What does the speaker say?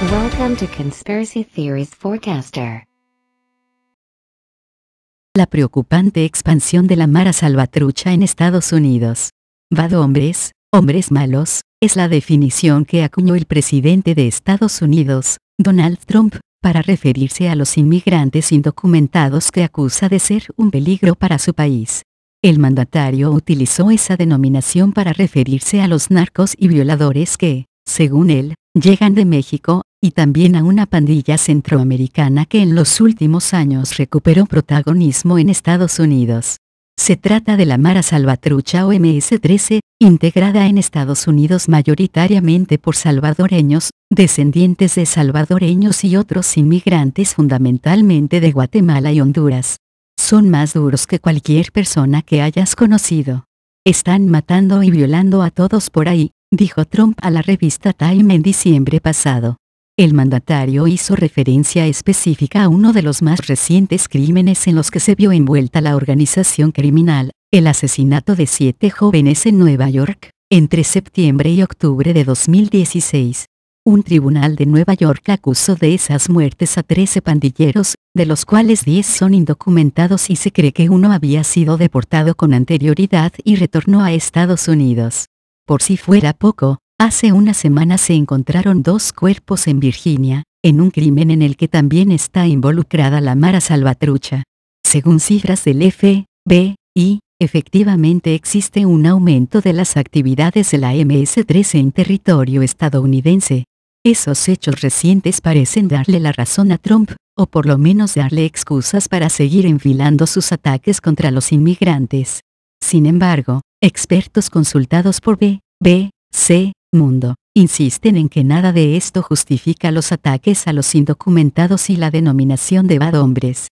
Welcome to Conspiracy Theories Forecaster. La preocupante expansión de la Mara Salvatrucha en Estados Unidos. Bad hombres, hombres malos, es la definición que acuñó el presidente de Estados Unidos, Donald Trump, para referirse a los inmigrantes indocumentados que acusa de ser un peligro para su país. El mandatario utilizó esa denominación para referirse a los narcos y violadores que, según él, llegan de México y también a una pandilla centroamericana que en los últimos años recuperó protagonismo en Estados Unidos. Se trata de la Mara Salvatrucha o MS-13, integrada en Estados Unidos mayoritariamente por salvadoreños, descendientes de salvadoreños y otros inmigrantes fundamentalmente de Guatemala y Honduras. Son más duros que cualquier persona que hayas conocido. Están matando y violando a todos por ahí, dijo Trump a la revista Time en diciembre pasado. El mandatario hizo referencia específica a uno de los más recientes crímenes en los que se vio envuelta la organización criminal, el asesinato de siete jóvenes en Nueva York, entre septiembre y octubre de 2016. Un tribunal de Nueva York acusó de esas muertes a 13 pandilleros, de los cuales 10 son indocumentados y se cree que uno había sido deportado con anterioridad y retornó a Estados Unidos. Por si fuera poco, Hace una semana se encontraron dos cuerpos en Virginia, en un crimen en el que también está involucrada la Mara Salvatrucha. Según cifras del FBI, efectivamente existe un aumento de las actividades de la MS-13 en territorio estadounidense. Esos hechos recientes parecen darle la razón a Trump, o por lo menos darle excusas para seguir enfilando sus ataques contra los inmigrantes. Sin embargo, expertos consultados por B, B, C, mundo, insisten en que nada de esto justifica los ataques a los indocumentados y la denominación de bad hombres,